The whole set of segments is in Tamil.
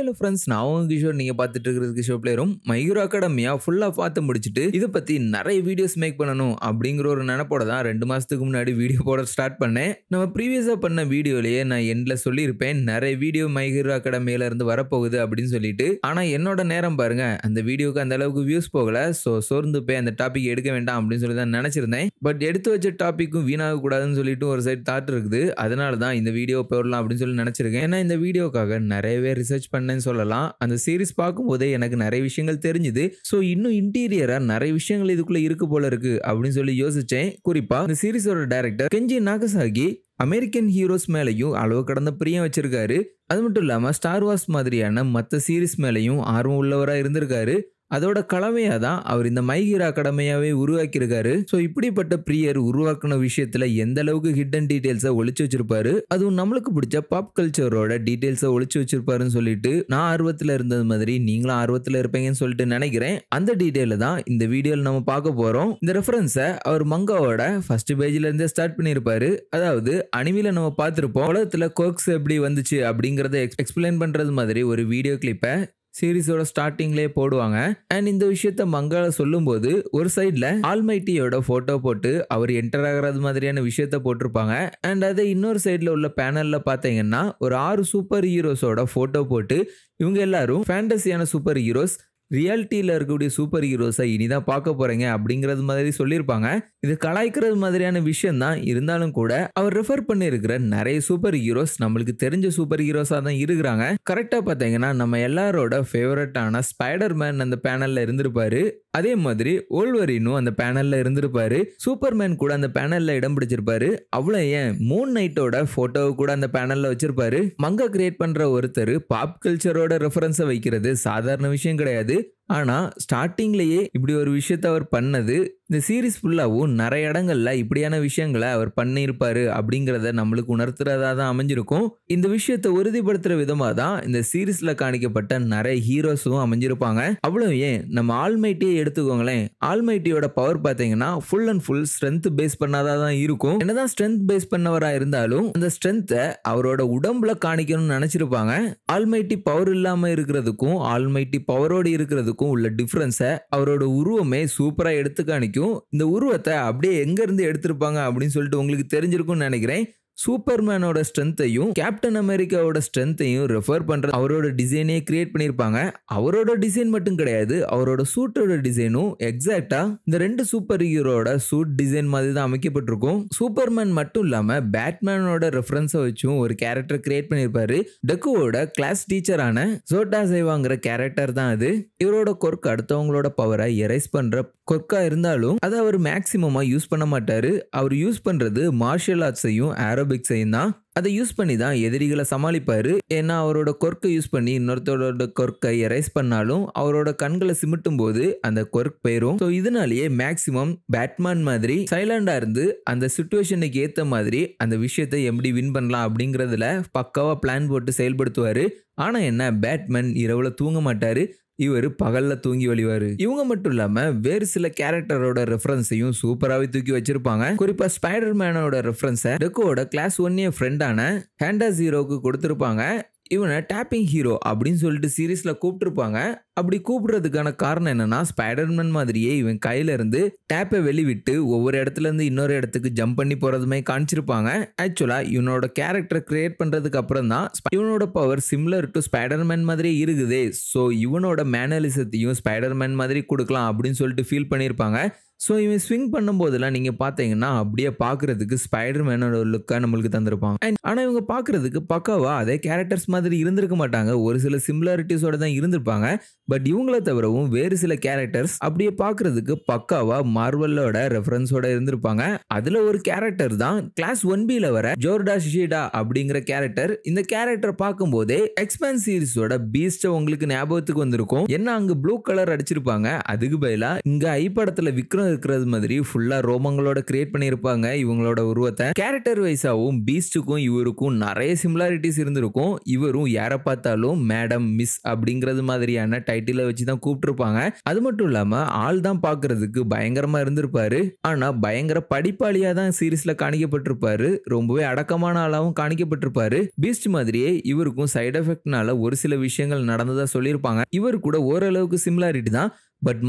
ஹலோ ஃப்ரெண்ட்ஸ் நான் அவங்க கிஷோர் நீங்க பார்த்துட்டு இருக்கிறது கிஷோர் பிளேயரும் மைக்ரோ அகாடமியா ஃபுல்லாக பார்த்து முடிச்சுட்டு இதை பற்றி நிறைய வீடியோஸ் மேக் பண்ணணும் அப்படிங்கிற ஒரு நினப்போட தான் ரெண்டு மாதத்துக்கு முன்னாடி வீடியோ போட ஸ்டார்ட் பண்ணேன் நம்ம ப்ரீவியஸாக பண்ண வீடியோலயே நான் எண்ட்ல சொல்லியிருப்பேன் நிறைய வீடியோ மைக்ரோ இருந்து வரப்போகுது அப்படின்னு சொல்லிட்டு ஆனால் என்னோட நேரம் பாருங்க அந்த வீடியோக்கு அந்த அளவுக்கு வியூஸ் போகல ஸோ சோர்ந்து போய் அந்த டாபிக் எடுக்க வேண்டாம் அப்படின்னு சொல்லி தான் நினச்சிருந்தேன் பட் எடுத்து வச்ச டாப்பிக்கும் வீணாகக்கூடாதுன்னு சொல்லிட்டு ஒரு சைடு தாட் இருக்குது அதனால தான் இந்த வீடியோ போடலாம் அப்படின்னு சொல்லி நினச்சிருக்கேன் ஏன்னா இந்த வீடியோக்காக நிறையவே ரிசர்ச் பண்ண பண்ணேன்னு சொல்லலாம் அந்த சீரீஸ் பார்க்கும்போதே எனக்கு நிறைய விஷயங்கள் தெரிஞ்சுது ஸோ இன்னும் இன்டீரியராக நிறைய விஷயங்கள் இதுக்குள்ளே இருக்கு போல இருக்கு அப்படின்னு சொல்லி யோசிச்சேன் குறிப்பாக இந்த சீரீஸோட டைரக்டர் கெஞ்சி நாகசாகி அமெரிக்கன் ஹீரோஸ் மேலேயும் அளவு கடந்த பிரியம் வச்சிருக்காரு அது மட்டும் இல்லாமல் ஸ்டார் வார்ஸ் மாதிரியான மற்ற சீரீஸ் மேலேயும் ஆர்வம் உள்ளவராக இருந்திருக்காரு அதோட கலவையாக தான் அவர் இந்த மைகிரா கடமையாகவே உருவாக்கியிருக்காரு ஸோ இப்படிப்பட்ட பிரியர் உருவாக்கின விஷயத்தில் எந்த அளவுக்கு ஹிட்டன் டீட்டெயில்ஸை ஒழிச்சு வச்சிருப்பாரு அதுவும் நம்மளுக்கு பிடிச்ச பாப் கல்ச்சரோட டீட்டெயில்ஸை ஒழிச்சு வச்சிருப்பாருன்னு சொல்லிட்டு நான் ஆர்வத்தில் இருந்தது மாதிரி நீங்களும் ஆர்வத்தில் இருப்பீங்கன்னு சொல்லிட்டு நினைக்கிறேன் அந்த டீட்டெயில தான் இந்த வீடியோவில் நம்ம பார்க்க போகிறோம் இந்த ரெஃபரன்ஸை அவர் மங்காவோட ஃபர்ஸ்ட் பேஜ்லேருந்தே ஸ்டார்ட் பண்ணியிருப்பாரு அதாவது அனிமியில் நம்ம பார்த்துருப்போம் உலகத்தில் கோக்ஸ் எப்படி வந்துச்சு அப்படிங்கிறத எக்ஸ்பிளைன் பண்ணுறது மாதிரி ஒரு வீடியோ கிளிப்பை சீரீஸோட ஸ்டார்டிங்லேயே போடுவாங்க அண்ட் இந்த விஷயத்த மங்கால சொல்லும்போது ஒரு சைடில் ஆல்மைட்டியோட ஃபோட்டோ போட்டு அவர் என்டர் ஆகிறது மாதிரியான விஷயத்த போட்டிருப்பாங்க அண்ட் அதை இன்னொரு சைடில் உள்ள பேனலில் பார்த்தீங்கன்னா ஒரு ஆறு சூப்பர் ஹீரோஸோட ஃபோட்டோ போட்டு இவங்க எல்லாரும் ஃபேண்டஸியான சூப்பர் ஹீரோஸ் ரியாலிட்டியில் இருக்கக்கூடிய சூப்பர் ஹீரோஸை இனிதான் பார்க்க போகிறேங்க அப்படிங்கிறது மாதிரி சொல்லியிருப்பாங்க இது கலாய்க்கிறது மாதிரியான விஷயம் தான் இருந்தாலும் கூட அவர் ரெஃபர் பண்ணியிருக்கிற நிறைய சூப்பர் ஹீரோஸ் நம்மளுக்கு தெரிஞ்ச சூப்பர் ஹீரோஸாக தான் இருக்கிறாங்க கரெக்டாக பார்த்தீங்கன்னா நம்ம எல்லாரோட ஃபேவரட்டான ஸ்பைடர் மேன் அந்த பேனலில் இருந்திருப்பார் அதே மாதிரி ஓல்வரினும் அந்த பேனலில் இருந்திருப்பாரு சூப்பர்மேன் கூட அந்த பேனலில் இடம் பிடிச்சிருப்பாரு அவ்வளோ ஏன் மூன் நைட்டோட ஃபோட்டோவை கூட அந்த பேனலில் வச்சிருப்பாரு மங்க கிரியேட் பண்ணுற ஒருத்தர் பாப் கல்ச்சரோட ரெஃபரன்ஸை வைக்கிறது சாதாரண விஷயம் கிடையாது ஆனால் ஸ்டார்டிங்லேயே இப்படி ஒரு விஷயத்த அவர் பண்ணது இந்த சீரீஸ் ஃபுல்லாகவும் நிறைய இடங்களில் இப்படியான விஷயங்களை அவர் பண்ணியிருப்பார் அப்படிங்கிறத நம்மளுக்கு உணர்த்துறதாக தான் அமைஞ்சிருக்கும் இந்த விஷயத்தை உறுதிப்படுத்துகிற விதமாக தான் இந்த சீரீஸில் காணிக்கப்பட்ட நிறைய ஹீரோஸும் அமைஞ்சிருப்பாங்க அவ்வளோ ஏன் நம்ம ஆல்மைட்டியே எடுத்துக்கோங்களேன் ஆல்மைட்டியோட பவர் பார்த்தீங்கன்னா full and full strength base பண்ணாதான் தான் இருக்கும் என்னதான் ஸ்ட்ரென்த் பேஸ் பண்ணவராக இருந்தாலும் அந்த ஸ்ட்ரென்த்தை அவரோட உடம்புல காணிக்கணும்னு நினச்சிருப்பாங்க ஆல்மைட்டி பவர் இல்லாமல் இருக்கிறதுக்கும் ஆல்மைட்டி பவரோடு இருக்கிறதுக்கும் உருவத்துக்கும் உள்ள டிஃப்ரென்ஸை அவரோட உருவமே சூப்பராக எடுத்து காணிக்கும் இந்த உருவத்தை அப்படியே எங்கேருந்து எடுத்திருப்பாங்க அப்படின்னு சொல்லிட்டு உங்களுக்கு தெரிஞ்சிருக்கும்னு நினைக்கிறேன் சூப்பர்மேனோட ஸ்ட்ரென்த்தையும் கேப்டன் அமெரிக்காவோட ஸ்ட்ரென்த்தையும் ரெஃபர் பண்ணுற அவரோட டிசைனே கிரியேட் பண்ணியிருப்பாங்க அவரோட டிசைன் மட்டும் கிடையாது அவரோட சூட்டோட டிசைனும் எக்ஸாக்டா இந்த ரெண்டு சூப்பர் ஹீரோட சூட் டிசைன் மாதிரி தான் அமைக்கப்பட்டிருக்கும் சூப்பர்மேன் மட்டும் இல்லாமல் பேட்மேனோட ரெஃபரன்ஸை வச்சும் ஒரு கேரக்டர் கிரியேட் பண்ணியிருப்பாரு டெக்குவோட கிளாஸ் டீச்சரான ஜோட்டா சைவாங்கிற கேரக்டர் தான் அது இவரோட கொர்க் அடுத்தவங்களோட பவரை எரைஸ் பண்ணுற கொர்க்காக இருந்தாலும் அதை அவர் மேக்சிமமாக யூஸ் பண்ண மாட்டாரு அவர் யூஸ் பண்ணுறது மார்ஷியல் ஆர்ட்ஸையும் ஆரோ சைன் தான் அதை யூஸ் பண்ணி தான் எதிரிகளை சமாளிப்பார் ஏன்னா அவரோட கொர்க்கை யூஸ் பண்ணி இன்னொருத்தரோட கொர்க்கை எரைஸ் பண்ணாலும் அவரோட கண்களை சிமிட்டும் போது அந்த கொர்க் போயிடும் ஸோ இதனாலேயே மேக்சிமம் பேட்மேன் மாதிரி சைலண்டாக இருந்து அந்த சுச்சுவேஷனுக்கு ஏற்ற மாதிரி அந்த விஷயத்தை எப்படி வின் பண்ணலாம் அப்படிங்கிறதுல பக்காவாக பிளான் போட்டு செயல்படுத்துவார் ஆனால் என்ன பேட்மேன் இரவில் தூங்க மாட்டார் இவர் பகல்ல தூங்கி வழிவார் இவங்க மட்டும் இல்லாம வேறு சில கேரக்டரோட ரெஃபரன்ஸையும் சூப்பராகவே தூக்கி வச்சிருப்பாங்க குறிப்பா ஸ்பைடர் மேனோட ரெஃபரன்ஸை டெக்கோட கிளாஸ் ஒன் ஃப்ரெண்டான ஹேண்டா ஜீரோக்கு கொடுத்திருப்பாங்க இவனை டேப்பிங் ஹீரோ அப்படின்னு சொல்லிட்டு சீரீஸில் கூப்பிட்டுருப்பாங்க அப்படி கூப்பிடுறதுக்கான காரணம் என்னென்னா ஸ்பைடர்மேன் மாதிரியே இவன் கையிலேருந்து டேப்பை வெளிவிட்டு ஒவ்வொரு இடத்துலேருந்து இன்னொரு இடத்துக்கு ஜம்ப் பண்ணி போகிறதுமே காமிச்சிருப்பாங்க ஆக்சுவலாக இவனோட கேரக்டர் கிரியேட் பண்ணுறதுக்கு அப்புறம் தான் இவனோட பவர் சிம்லர் டு ஸ்பைடர்மேன் மாதிரியே இருக்குதே ஸோ இவனோட மேனலிசத்தையும் ஸ்பைடர்மேன் மாதிரி கொடுக்கலாம் அப்படின்னு சொல்லிட்டு ஃபீல் பண்ணியிருப்பாங்க ஸோ இவன் ஸ்விங் பண்ணும்போதெல்லாம் நீங்கள் பார்த்தீங்கன்னா அப்படியே பார்க்குறதுக்கு ஸ்பைடர் மேனோட லுக்காக நம்மளுக்கு தந்திருப்பாங்க அண்ட் ஆனால் இவங்க பார்க்குறதுக்கு பக்காவா அதே கேரக்டர்ஸ் மாதிரி இருந்திருக்க மாட்டாங்க ஒரு சில சிமிலாரிட்டிஸோட தான் இருந்திருப்பாங்க பட் இவங்கள தவிரவும் வேறு சில கேரக்டர்ஸ் அப்படியே பார்க்குறதுக்கு பக்காவா மார்வலோட ரெஃபரன்ஸோட இருந்திருப்பாங்க அதில் ஒரு கேரக்டர் தான் கிளாஸ் ஒன் பியில் வர ஜோர்டா ஷிஷிடா அப்படிங்கிற கேரக்டர் இந்த கேரக்டர் பார்க்கும்போதே எக்ஸ்பேன் சீரிஸோட பீஸ்ட்டை உங்களுக்கு ஞாபகத்துக்கு வந்திருக்கும் என்ன அங்கே ப்ளூ கலர் அடிச்சிருப்பாங்க அதுக்கு பதிலாக இங்கே ஐ படத்தில் விக்ரம் இருக்கிறது மாதிரி ஃபுல்லாக ரோமங்களோட கிரியேட் பண்ணியிருப்பாங்க இவங்களோட உருவத்தை கேரக்டர் வைஸாகவும் பீஸ்டுக்கும் இவருக்கும் நிறைய சிமிலாரிட்டிஸ் இருந்திருக்கும் இவரும் யாரை பார்த்தாலும் மேடம் மிஸ் அப்படிங்கிறது மாதிரியான டைட்டிலை வச்சு தான் கூப்பிட்டுருப்பாங்க அது மட்டும் இல்லாமல் ஆள் தான் பார்க்கறதுக்கு பயங்கரமாக இருந்திருப்பாரு ஆனால் பயங்கர படிப்பாளியாக தான் சீரீஸில் காணிக்கப்பட்டிருப்பாரு ரொம்பவே அடக்கமான ஆளாகவும் காணிக்கப்பட்டிருப்பாரு பீஸ்ட் மாதிரியே இவருக்கும் சைடு எஃபெக்ட்னால ஒரு சில விஷயங்கள் நடந்ததாக சொல்லியிருப்பாங்க இவர் கூட ஓரளவுக்கு சிமிலாரிட்டி தான் பட்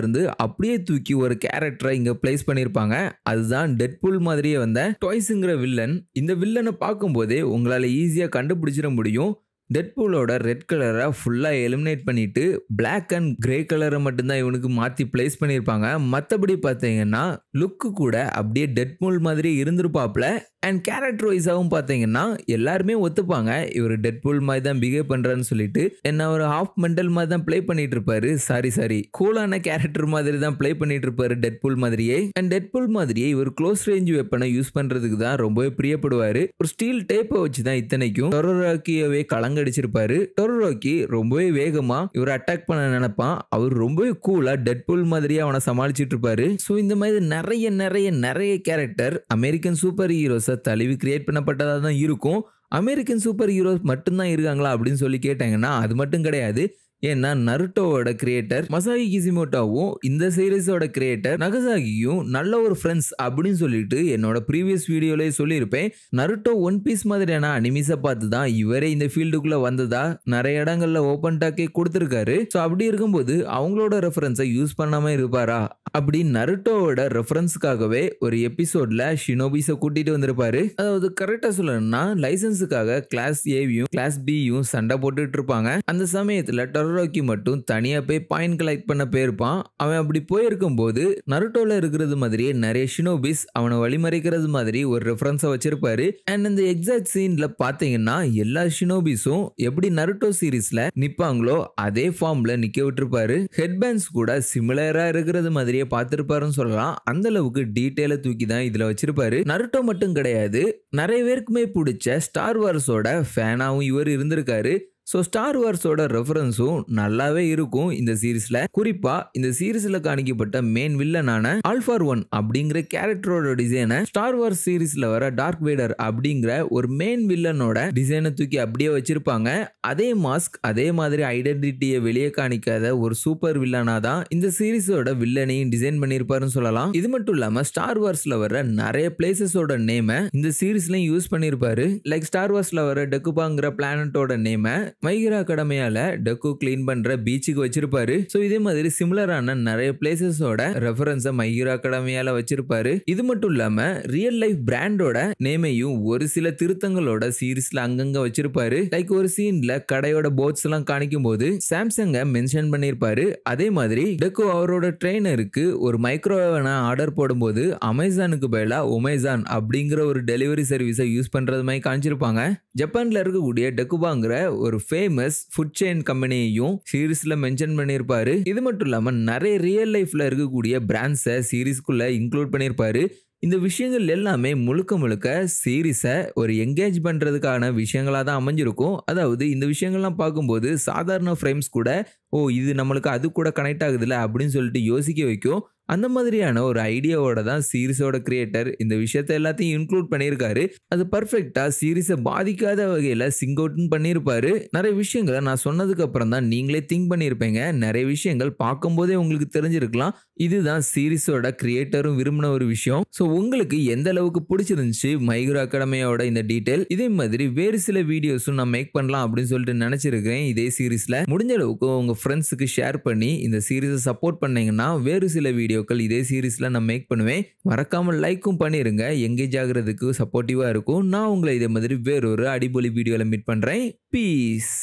இருந்து அப்படியே தூக்கி ஒரு கேரக்டரை இங்கே பிளேஸ் பண்ணியிருப்பாங்க அதுதான் டெட்புல் மாதிரியே வந்த டாய்ஸுங்கிற வில்லன் இந்த வில்லனை பார்க்கும்போதே உங்களால் ஈஸியாக கண்டுபிடிச்சிட முடியும் டெட்பூலோட ரெட் கலரை ஃபுல்லாக எலிமினேட் பண்ணிவிட்டு பிளாக் அண்ட் கிரே கலரை மட்டும்தான் இவனுக்கு மாற்றி பிளேஸ் பண்ணியிருப்பாங்க மற்றபடி பார்த்தீங்கன்னா லுக்கு கூட அப்படியே டெட்பூல் மாதிரி இருந்திருப்பாப்புல அண்ட் கேரக்டர் வைஸாகவும் பார்த்தீங்கன்னா எல்லாருமே ஒத்துப்பாங்க இவர் டெட் புல் மாதிரி தான் பிஹேவ் பண்ணுறான்னு சொல்லிட்டு என்ன ஒரு ஹாஃப் மெண்டல் மாதிரி தான் ப்ளே பண்ணிட்டு இருப்பாரு சாரி சாரி கூலான கேரக்டர் மாதிரி தான் ப்ளே பண்ணிட்டு இருப்பாரு டெட் புல் மாதிரியே அண்ட் டெட் புல் மாதிரியே இவர் க்ளோஸ் ரேஞ்ச் வெப்பனை யூஸ் பண்ணுறதுக்கு தான் ரொம்பவே பிரியப்படுவார் ஒரு ஸ்டீல் டேப்பை வச்சு தான் இத்தனைக்கும் டொரோராக்கியவே கலங்கடிச்சிருப்பாரு டொரோராக்கி ரொம்பவே வேகமாக இவர் அட்டாக் பண்ண நினைப்பான் அவர் ரொம்பவே கூலாக டெட் புல் மாதிரியே அவனை சமாளிச்சிட்டு இருப்பாரு ஸோ இந்த மாதிரி நிறைய நிறைய நிறைய கேரக்டர் அமெரிக்கன் சூப்பர் ஹீரோஸை தழுவி கிரியேட் பண்ணப்பட்டதாக தான் இருக்கும் அமெரிக்கன் சூப்பர் ஹீரோஸ் மட்டும்தான் இருக்காங்களா அப்படின்னு சொல்லி கேட்டாங்கன்னா அது மட்டும் கிடையாது ஏன்னா நருட்டோவோட கிரியேட்டர் மசாகி கிசிமோட்டாவும் இந்த சீரீஸோட கிரியேட்டர் நகசாகியும் நல்ல ஒரு ஃப்ரெண்ட்ஸ் அப்படின்னு சொல்லிட்டு என்னோட ப்ரீவியஸ் வீடியோலயே சொல்லியிருப்பேன் நருட்டோ ஒன் பீஸ் மாதிரியான அனிமிஸை பார்த்து தான் இவரே இந்த ஃபீல்டுக்குள்ளே வந்ததா நிறைய இடங்கள்ல ஓப்பன் டாக்கே கொடுத்துருக்காரு ஸோ அப்படி இருக்கும்போது அவங்களோட ரெஃபரன்ஸை யூஸ் பண்ணாம இருப்பாரா அப்படி நருட்டோவோட ரெஃபரன்ஸுக்காகவே ஒரு எபிசோட்ல ஷினோபிஸை கூட்டிட்டு வந்திருப்பாரு அதாவது கரெக்டாக சொல்லணும்னா லைசன்ஸுக்காக கிளாஸ் ஏவியும் கிளாஸ் பியும் சண்டை போட்டுட்டு இருப்பாங்க அந்த சமயத்தில் டெரர் டொடோரோக்கி மட்டும் தனியாக போய் பாயிண்ட் கலெக்ட் பண்ண போயிருப்பான் அவன் அப்படி போயிருக்கும் போது நருட்டோவில் இருக்கிறது மாதிரியே நிறைய ஷினோபிஸ் அவனை வழிமறைக்கிறது மாதிரி ஒரு ரெஃபரன்ஸை வச்சிருப்பாரு அண்ட் இந்த எக்ஸாக்ட் சீன்ல பார்த்தீங்கன்னா எல்லா ஷினோபிஸும் எப்படி நருட்டோ சீரீஸ்ல நிற்பாங்களோ அதே ஃபார்ம்ல நிற்க விட்டுருப்பாரு ஹெட்பேண்ட்ஸ் கூட சிமிலராக இருக்கிறது மாதிரியே பார்த்துருப்பாருன்னு சொல்லலாம் அந்த அளவுக்கு டீட்டெயிலை தூக்கி தான் இதில் வச்சிருப்பாரு நருட்டோ மட்டும் கிடையாது நிறைய பேருக்குமே பிடிச்ச ஸ்டார் வார்ஸோட ஃபேனாகவும் இவர் இருந்திருக்காரு ஸோ ஸ்டார் வார்ஸோட ரெஃபரன்ஸும் நல்லாவே இருக்கும் இந்த சீரீஸில் குறிப்பாக இந்த சீரீஸில் காணிக்கப்பட்ட மெயின் வில்லனான ஆல்ஃபார் ஒன் அப்படிங்கிற கேரக்டரோட டிசைனை ஸ்டார் வார்ஸ் சீரீஸில் வர டார்க் வேடர் அப்படிங்கிற ஒரு மெயின் வில்லனோட டிசைனை தூக்கி அப்படியே வச்சிருப்பாங்க அதே மாஸ்க் அதே மாதிரி ஐடென்டிட்டியை வெளியே காணிக்காத ஒரு சூப்பர் வில்லனாக தான் இந்த சீரீஸோட வில்லனையும் டிசைன் பண்ணியிருப்பாருன்னு சொல்லலாம் இது மட்டும் இல்லாமல் ஸ்டார் வார்ஸில் வர நிறைய பிளேசஸோட நேமை இந்த சீரீஸ்லையும் யூஸ் பண்ணியிருப்பாரு லைக் ஸ்டார் வார்ஸில் வர டெக்குபாங்கிற பிளானட்டோட நேமை மைகிரா கடமையால டக்கு கிளீன் பண்ற பீச்சுக்கு வச்சிருப்பாரு ஸோ இதே மாதிரி சிமிலரான நிறைய பிளேசஸோட ரெஃபரன்ஸை மைகிரா கடமையால வச்சிருப்பாரு இது மட்டும் இல்லாம ரியல் லைஃப் பிராண்டோட நேமையும் ஒரு சில திருத்தங்களோட சீரீஸ்ல அங்கங்க வச்சிருப்பாரு லைக் ஒரு சீன்ல கடையோட போட்ஸ் எல்லாம் காணிக்கும் போது சாம்சங்க மென்ஷன் பண்ணியிருப்பாரு அதே மாதிரி டக்கு அவரோட ட்ரெயினருக்கு ஒரு மைக்ரோவேவனை ஆர்டர் போடும்போது அமேசானுக்கு பதிலாக ஒமேசான் அப்படிங்கிற ஒரு டெலிவரி சர்வீஸை யூஸ் பண்றது மாதிரி காமிச்சிருப்பாங்க ஜப்பான்ல இருக்கக்கூடிய டெக்குபாங்கிற ஒரு ஃபேமஸ் ஃபுட் செயின் கம்பெனியையும் சீரீஸில் மென்ஷன் பண்ணியிருப்பாரு இது மட்டும் இல்லாமல் நிறைய ரியல் லைஃப்பில் இருக்கக்கூடிய பிராண்ட்ஸை சீரீஸ்க்குள்ளே இன்க்ளூட் பண்ணியிருப்பாரு இந்த விஷயங்கள் எல்லாமே முழுக்க முழுக்க சீரீஸை ஒரு என்கேஜ் பண்ணுறதுக்கான விஷயங்களாக தான் அமைஞ்சிருக்கும் அதாவது இந்த விஷயங்கள்லாம் பார்க்கும்போது சாதாரண ஃப்ரேம்ஸ் கூட ஓ இது நம்மளுக்கு அது கூட கனெக்ட் ஆகுதுல்ல அப்படின்னு சொல்லிட்டு யோசிக்க வைக்கும் அந்த மாதிரியான ஒரு ஐடியாவோட தான் சீரிஸோட கிரியேட்டர் இந்த விஷயத்த எல்லாத்தையும் இன்க்ளூட் பண்ணியிருக்காரு அது பர்ஃபெக்டாக சீரிஸை பாதிக்காத வகையில் சிங்க் அவுட்னு பண்ணியிருப்பாரு நிறைய விஷயங்களை நான் சொன்னதுக்கு அப்புறம் தான் நீங்களே திங்க் பண்ணியிருப்பீங்க நிறைய விஷயங்கள் பார்க்கும்போதே உங்களுக்கு தெரிஞ்சிருக்கலாம் இதுதான் சீரிஸோட கிரியேட்டரும் விரும்பின ஒரு விஷயம் ஸோ உங்களுக்கு எந்த அளவுக்கு பிடிச்சிருந்துச்சு மைக்ரோ அகாடமியோட இந்த டீட்டெயில் இதே மாதிரி வேறு சில வீடியோஸும் நான் மேக் பண்ணலாம் அப்படின்னு சொல்லிட்டு நினச்சிருக்கிறேன் இதே சீரீஸில் முடிஞ்ச அளவுக்கு உங்கள் ஃப்ரெண்ட்ஸுக்கு ஷேர் பண்ணி இந்த சீரீஸை சப்போர்ட் பண்ணீங்கன்னா வேறு சில வீடியோ வீடியோக்கள் இதே சீரீஸ்லாம் நான் மேக் பண்ணுவேன் மறக்காமல் லைக்கும் பண்ணிடுங்க எங்கேஜ் ஆகிறதுக்கு சப்போர்ட்டிவாக இருக்கும் நான் உங்களை இதே மாதிரி வேறொரு அடிபொலி வீடியோவில் மீட் பண்ணுறேன் பீஸ்